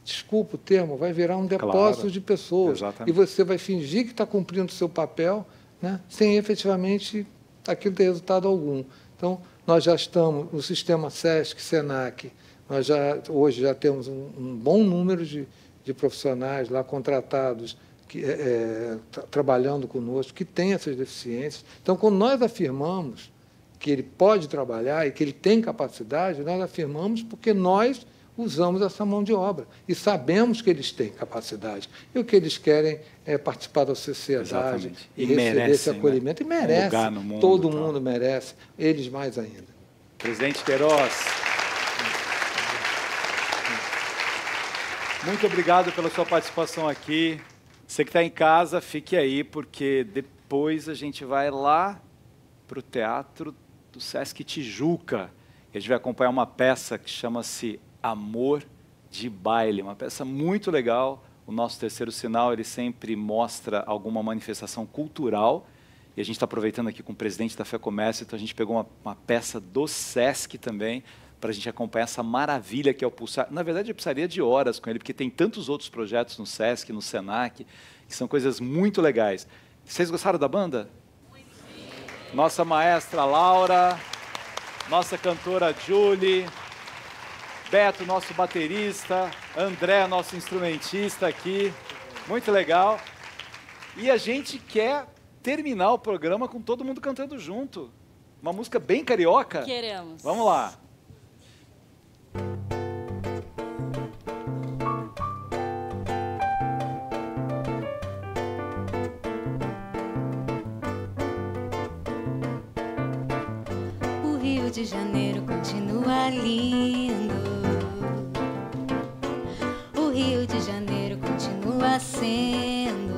desculpa o termo, vai virar um depósito claro, de pessoas. Exatamente. E você vai fingir que está cumprindo o seu papel, né, sem efetivamente aquilo ter resultado algum. Então, nós já estamos no sistema SESC, SENAC, nós já, hoje já temos um, um bom número de, de profissionais lá contratados, que, é, é tra trabalhando conosco, que têm essas deficiências. Então, quando nós afirmamos que ele pode trabalhar e que ele tem capacidade, nós afirmamos porque nós usamos essa mão de obra. E sabemos que eles têm capacidade. E o que eles querem é participar da sociedade e, e receber merecem, esse né? acolhimento. Né? E merece. Um mundo, Todo tal. mundo merece, eles mais ainda. Presidente Queiroz. Muito obrigado pela sua participação aqui. Você que está em casa, fique aí, porque depois a gente vai lá para o Teatro do Sesc Tijuca. A gente vai acompanhar uma peça que chama-se Amor de Baile, uma peça muito legal. O nosso terceiro sinal ele sempre mostra alguma manifestação cultural. E a gente está aproveitando aqui com o presidente da Fé Comércio, então a gente pegou uma, uma peça do SESC também, para a gente acompanhar essa maravilha que é o Pulsar. Na verdade, eu precisaria de horas com ele, porque tem tantos outros projetos no SESC, no SENAC, que são coisas muito legais. Vocês gostaram da banda? Nossa maestra Laura, nossa cantora Julie. Beto, nosso baterista, André, nosso instrumentista aqui. Muito legal. E a gente quer terminar o programa com todo mundo cantando junto. Uma música bem carioca? Queremos. Vamos lá. O Rio de Janeiro continua lindo nascendo.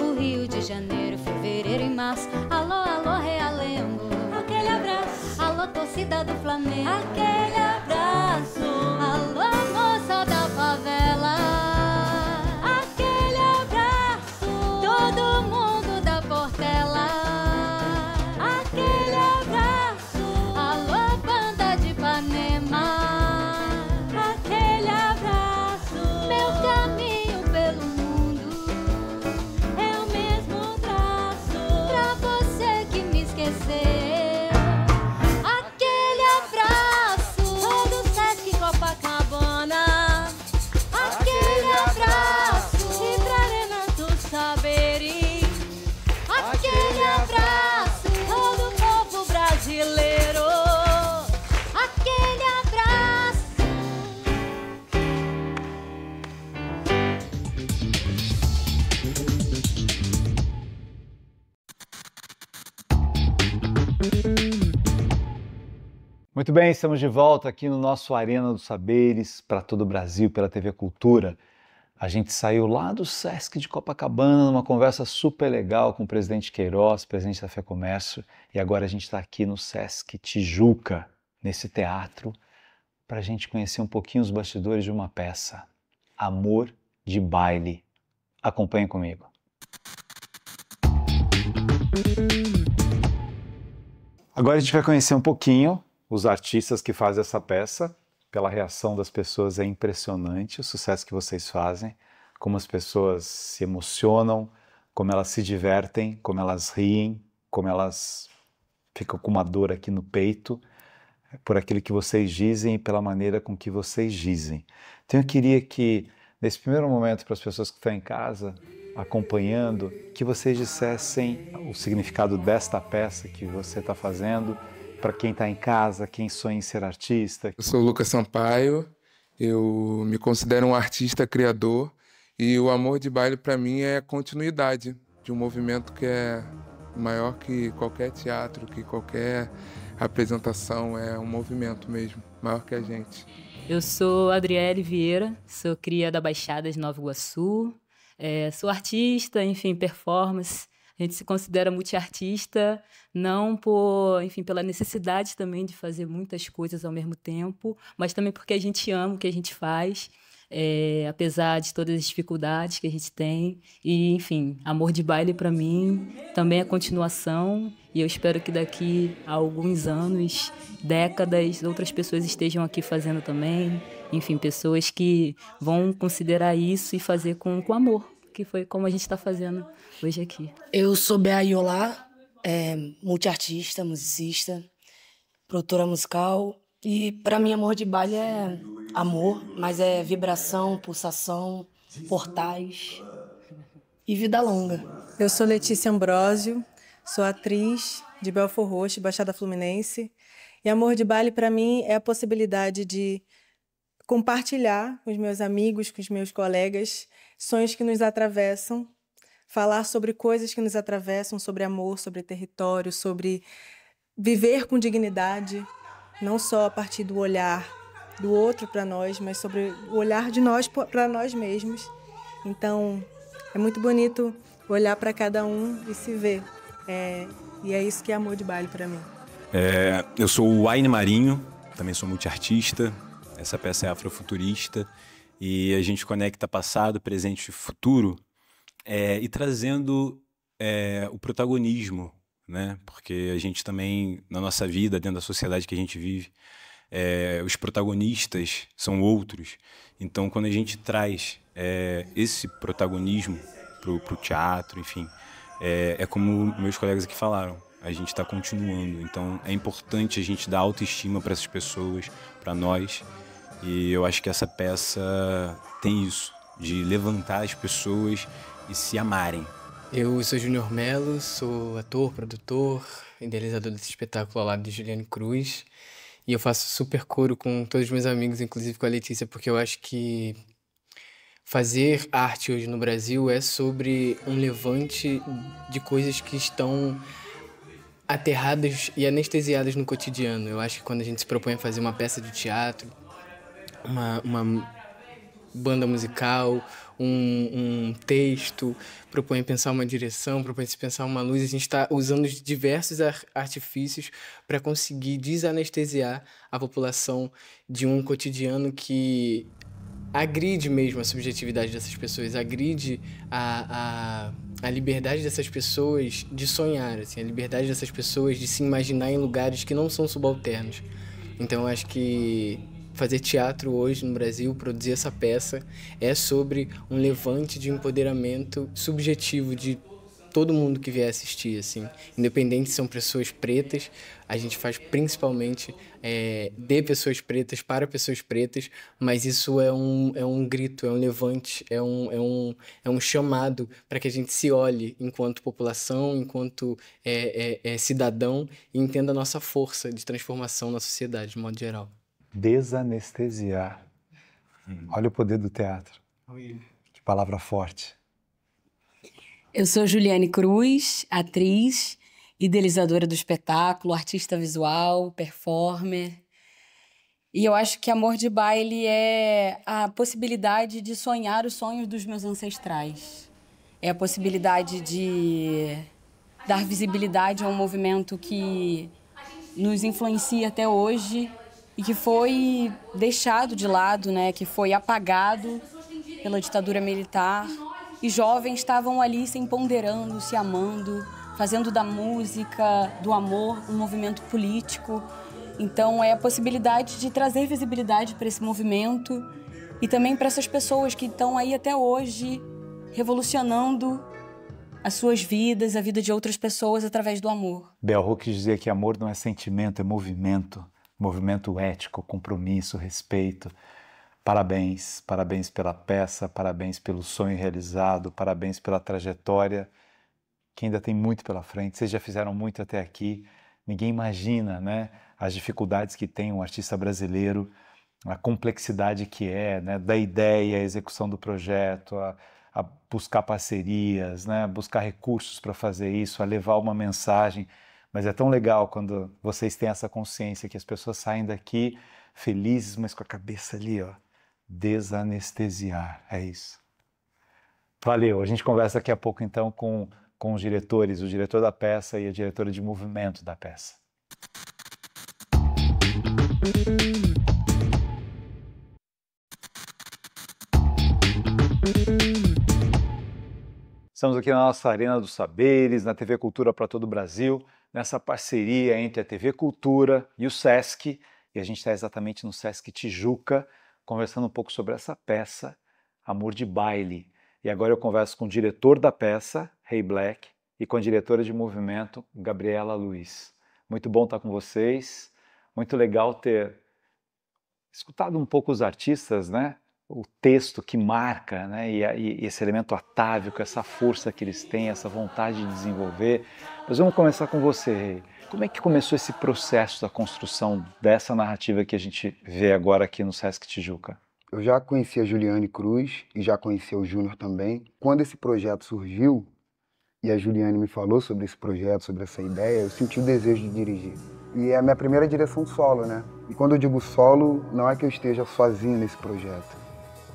O Rio de Janeiro, fevereiro e março. Alô, alô, realengo. Aquele abraço. Alô, torcida do Flamengo. Aquele bem, estamos de volta aqui no nosso Arena dos Saberes para todo o Brasil pela TV Cultura. A gente saiu lá do Sesc de Copacabana numa conversa super legal com o presidente Queiroz, presidente da Fé Comércio, e agora a gente está aqui no Sesc Tijuca, nesse teatro, para a gente conhecer um pouquinho os bastidores de uma peça, Amor de Baile. Acompanhe comigo. Agora a gente vai conhecer um pouquinho os artistas que fazem essa peça, pela reação das pessoas é impressionante o sucesso que vocês fazem, como as pessoas se emocionam, como elas se divertem, como elas riem, como elas ficam com uma dor aqui no peito por aquilo que vocês dizem e pela maneira com que vocês dizem. Então eu queria que, nesse primeiro momento, para as pessoas que estão em casa acompanhando, que vocês dissessem o significado desta peça que você está fazendo para quem está em casa, quem sonha em ser artista? Eu sou o Lucas Sampaio, eu me considero um artista criador e o amor de baile para mim é a continuidade de um movimento que é maior que qualquer teatro, que qualquer apresentação, é um movimento mesmo, maior que a gente. Eu sou Adriele Vieira, sou cria da Baixada de Nova Iguaçu, é, sou artista, enfim, performance a gente se considera multiartista, não por, enfim, pela necessidade também de fazer muitas coisas ao mesmo tempo, mas também porque a gente ama o que a gente faz. É, apesar de todas as dificuldades que a gente tem. E, enfim, Amor de Baile para mim também é continuação e eu espero que daqui a alguns anos, décadas, outras pessoas estejam aqui fazendo também. Enfim, pessoas que vão considerar isso e fazer com, com amor que foi como a gente está fazendo hoje aqui. Eu sou Bea Iolá, é, multiartista, musicista, produtora musical. E para mim, amor de baile é amor, mas é vibração, pulsação, portais e vida longa. Eu sou Letícia Ambrosio, sou atriz de Belfort Roxo, Baixada Fluminense. E amor de baile para mim é a possibilidade de compartilhar com os meus amigos, com os meus colegas sonhos que nos atravessam, falar sobre coisas que nos atravessam, sobre amor, sobre território, sobre viver com dignidade, não só a partir do olhar do outro para nós, mas sobre o olhar de nós para nós mesmos. Então, é muito bonito olhar para cada um e se ver. É, e é isso que é amor de baile para mim. É, eu sou o Aine Marinho, também sou multiartista. Essa peça é afrofuturista e a gente conecta passado, presente e futuro é, e trazendo é, o protagonismo, né? Porque a gente também, na nossa vida, dentro da sociedade que a gente vive, é, os protagonistas são outros. Então, quando a gente traz é, esse protagonismo para o teatro, enfim, é, é, como meus colegas aqui falaram, a gente está continuando. Então, é importante a gente dar autoestima para essas pessoas, para nós, e eu acho que essa peça tem isso, de levantar as pessoas e se amarem. Eu sou Júnior Melo, sou ator, produtor, idealizador desse espetáculo ao lado de Juliane Cruz. E eu faço super coro com todos os meus amigos, inclusive com a Letícia, porque eu acho que fazer arte hoje no Brasil é sobre um levante de coisas que estão aterradas e anestesiadas no cotidiano. Eu acho que quando a gente se propõe a fazer uma peça de teatro, uma, uma banda musical, um, um, texto, propõe pensar uma direção, propõe se pensar uma luz. A gente está usando diversos artifícios para conseguir desanestesiar a população de um cotidiano que agride mesmo a subjetividade dessas pessoas, agride a, a, a liberdade dessas pessoas de sonhar, assim, a liberdade dessas pessoas de se imaginar em lugares que não são subalternos. Então, acho que fazer teatro hoje no Brasil, produzir essa peça, é sobre um levante de empoderamento subjetivo de todo mundo que vier assistir, assim. Independente se são pessoas pretas, a gente faz principalmente é, de pessoas pretas para pessoas pretas, mas isso é um, é um grito, é um levante, é um, é um, é um chamado para que a gente se olhe enquanto população, enquanto é, é, é cidadão e entenda a nossa força de transformação na sociedade, de modo geral desanestesiar. Olha o poder do teatro. Que palavra forte. Eu sou Juliane Cruz, atriz, idealizadora do espetáculo, artista visual, performer. E eu acho que amor de baile é a possibilidade de sonhar os sonhos dos meus ancestrais. É a possibilidade de dar visibilidade a um movimento que nos influencia até hoje e que foi deixado de lado, né, que foi apagado pela ditadura militar. E jovens estavam ali se empoderando, se amando, fazendo da música, do amor, um movimento político. Então é a possibilidade de trazer visibilidade para esse movimento e também para essas pessoas que estão aí até hoje revolucionando as suas vidas, a vida de outras pessoas através do amor. Bell Hooks dizia que amor não é sentimento, é movimento movimento ético, compromisso, respeito. Parabéns, parabéns pela peça, parabéns pelo sonho realizado, parabéns pela trajetória, que ainda tem muito pela frente. Vocês já fizeram muito até aqui. Ninguém imagina, né, as dificuldades que tem um artista brasileiro, a complexidade que é, né, da ideia, a execução do projeto, a, a buscar parcerias, né, buscar recursos para fazer isso, a levar uma mensagem. Mas é tão legal quando vocês têm essa consciência que as pessoas saem daqui felizes, mas com a cabeça ali, ó, desanestesiar. É isso. Valeu. A gente conversa daqui a pouco então com com os diretores, o diretor da peça e a diretora de movimento da peça. Estamos aqui na nossa Arena dos Saberes, na TV Cultura para todo o Brasil nessa parceria entre a TV Cultura e o SESC, e a gente está exatamente no SESC Tijuca, conversando um pouco sobre essa peça, Amor de Baile. E agora eu converso com o diretor da peça, Ray Black, e com a diretora de movimento, Gabriela Luiz. Muito bom estar tá com vocês. Muito legal ter escutado um pouco os artistas, né? o texto que marca, né? E, e, esse elemento atávico, essa força que eles têm, essa vontade de desenvolver. Mas vamos começar com você, Como é que começou esse processo da construção dessa narrativa que a gente vê agora aqui no Sesc Tijuca? Eu já conhecia a Juliane Cruz e já conhecia o Júnior também. Quando esse projeto surgiu e a Juliane me falou sobre esse projeto, sobre essa ideia, eu senti o desejo de dirigir. E é a minha primeira direção solo, né? E quando eu digo solo, não é que eu esteja sozinho nesse projeto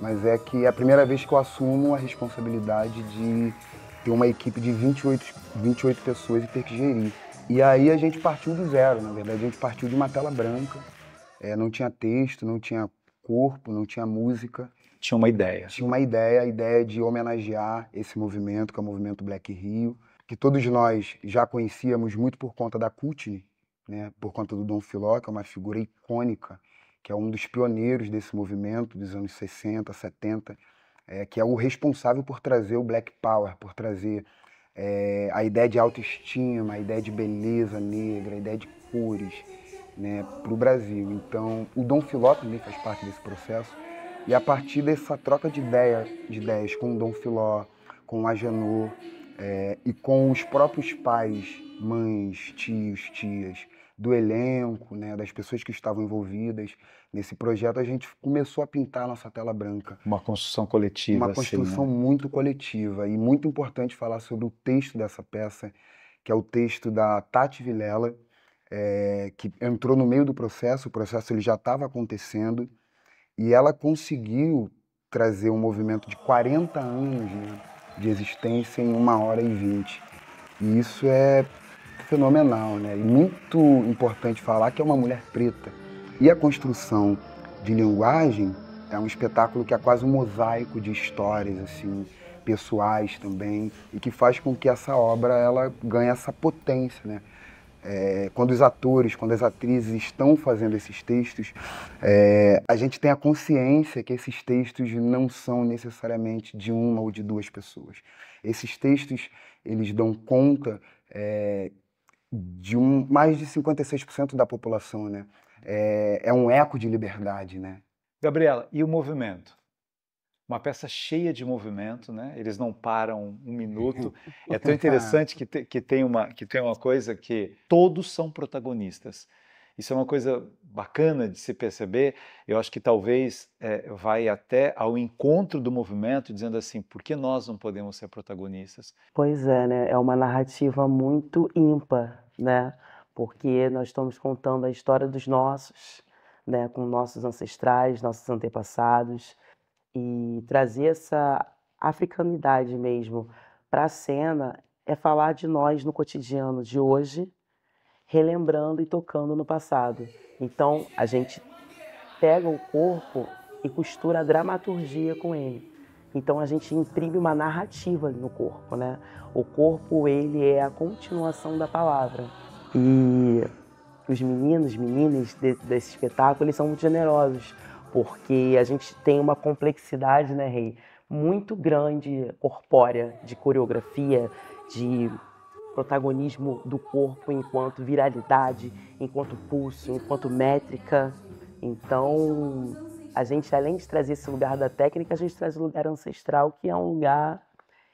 mas é que é a primeira vez que eu assumo a responsabilidade de ter uma equipe de 28, 28 pessoas e ter que gerir. E aí a gente partiu do zero, na verdade, a gente partiu de uma tela branca, é, não tinha texto, não tinha corpo, não tinha música. Tinha uma ideia. Tinha uma ideia, a ideia de homenagear esse movimento, que é o movimento Black Rio, que todos nós já conhecíamos muito por conta da Kutni, né, por conta do Dom Filó, que é uma figura icônica que é um dos pioneiros desse movimento dos anos 60, 70, é, que é o responsável por trazer o Black Power, por trazer é, a ideia de autoestima, a ideia de beleza negra, a ideia de cores né, para o Brasil. Então, o Dom Filó também faz parte desse processo. E a partir dessa troca de, ideia, de ideias com o Dom Filó, com o Agenor é, e com os próprios pais, mães, tios, tias, do elenco, né, das pessoas que estavam envolvidas nesse projeto, a gente começou a pintar a nossa tela branca. Uma construção coletiva. Uma construção assim, né? muito coletiva e muito importante falar sobre o texto dessa peça, que é o texto da Tati Vilela, é, que entrou no meio do processo, o processo ele já estava acontecendo e ela conseguiu trazer um movimento de 40 anos né, de existência em uma hora e vinte. E isso é fenomenal, né? E muito importante falar que é uma mulher preta. E a construção de linguagem é um espetáculo que é quase um mosaico de histórias assim pessoais também e que faz com que essa obra ela ganhe essa potência, né? É, quando os atores, quando as atrizes estão fazendo esses textos, é, a gente tem a consciência que esses textos não são necessariamente de uma ou de duas pessoas. Esses textos eles dão conta é, de um, mais de 56% da população, né? É, é um eco de liberdade, né? Gabriela, e o movimento? Uma peça cheia de movimento, né? Eles não param um minuto. É tão interessante que, te, que, tem uma, que tem uma coisa que todos são protagonistas. Isso é uma coisa bacana de se perceber. Eu acho que talvez é, vai até ao encontro do movimento, dizendo assim: por que nós não podemos ser protagonistas? Pois é, né? É uma narrativa muito ímpar, né? Porque nós estamos contando a história dos nossos, né? Com nossos ancestrais, nossos antepassados e trazer essa africanidade mesmo para a cena é falar de nós no cotidiano de hoje relembrando e tocando no passado. Então a gente pega o corpo e costura a dramaturgia com ele. Então a gente imprime uma narrativa no corpo, né? O corpo ele é a continuação da palavra. E os meninos, meninas desse espetáculo, eles são muito generosos, porque a gente tem uma complexidade, né, Rei, muito grande corpórea de coreografia, de protagonismo do corpo enquanto viralidade, enquanto pulso, enquanto métrica. Então, a gente, além de trazer esse lugar da técnica, a gente traz o lugar ancestral, que é um lugar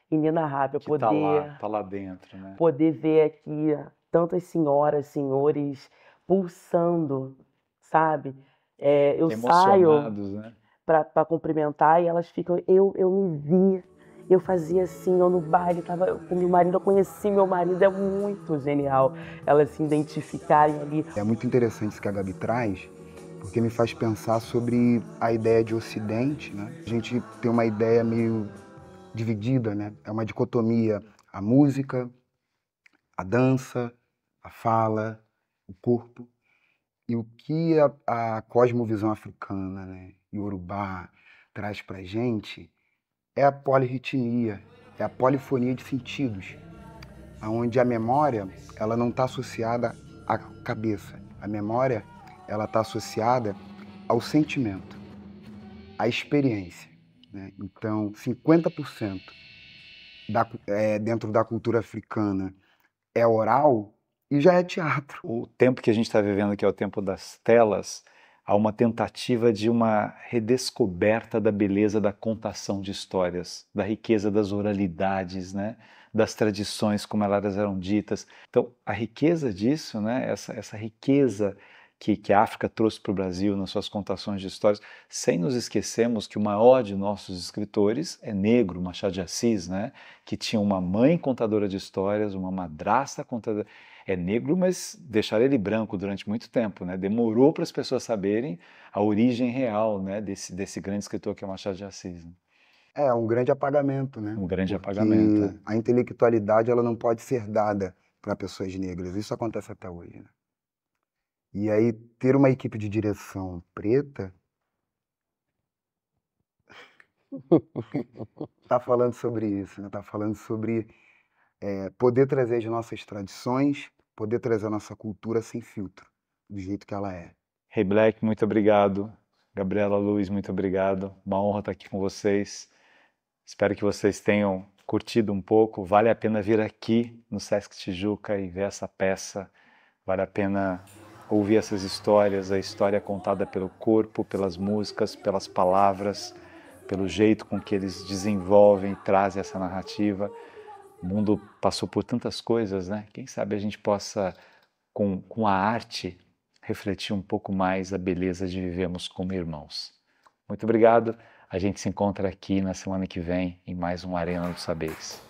inenarrável. Que tá poder, tá lá, tá lá dentro, né? Poder ver aqui tantas senhoras, senhores pulsando, sabe? É, eu saio né? para cumprimentar e elas ficam, eu, eu me vi eu fazia assim, eu no baile, tava com meu marido, eu conheci meu marido, é muito genial elas se identificarem ali. É muito interessante isso que a Gabi traz, porque me faz pensar sobre a ideia de Ocidente, né? A gente tem uma ideia meio dividida, né? É uma dicotomia, a música, a dança, a fala, o corpo. E o que a, a cosmovisão africana, né, e urubá traz pra gente é a polirritmia, é a polifonia de sentidos, onde a memória ela não está associada à cabeça. A memória ela está associada ao sentimento, à experiência. Né? Então, 50% da, é, dentro da cultura africana é oral e já é teatro. O tempo que a gente está vivendo, que é o tempo das telas, a uma tentativa de uma redescoberta da beleza da contação de histórias, da riqueza das oralidades, né? das tradições como elas eram ditas. Então, a riqueza disso, né? essa, essa riqueza que, que a África trouxe para o Brasil nas suas contações de histórias, sem nos esquecermos que o maior de nossos escritores é negro, Machado de Assis, né? que tinha uma mãe contadora de histórias, uma madrasta contadora. É negro, mas deixaram ele branco durante muito tempo. Né? Demorou para as pessoas saberem a origem real né? desse, desse grande escritor que é Machado de Assis. Né? É, um grande apagamento, né? Um grande Porque apagamento. É. A intelectualidade ela não pode ser dada para pessoas negras. Isso acontece até hoje. Né? E aí, ter uma equipe de direção preta. tá falando sobre isso, né? tá falando sobre é, poder trazer as nossas tradições, poder trazer a nossa cultura sem filtro, do jeito que ela é. Hey Black, muito obrigado. Gabriela Luiz, muito obrigado. Uma honra estar aqui com vocês. Espero que vocês tenham curtido um pouco. Vale a pena vir aqui no Sesc Tijuca e ver essa peça. Vale a pena ouvir essas histórias, a história contada pelo corpo, pelas músicas, pelas palavras, pelo jeito com que eles desenvolvem e trazem essa narrativa. O mundo passou por tantas coisas, né? Quem sabe a gente possa, com, com a arte, refletir um pouco mais a beleza de vivermos como irmãos. Muito obrigado. A gente se encontra aqui na semana que vem em mais um Arena dos Saberes.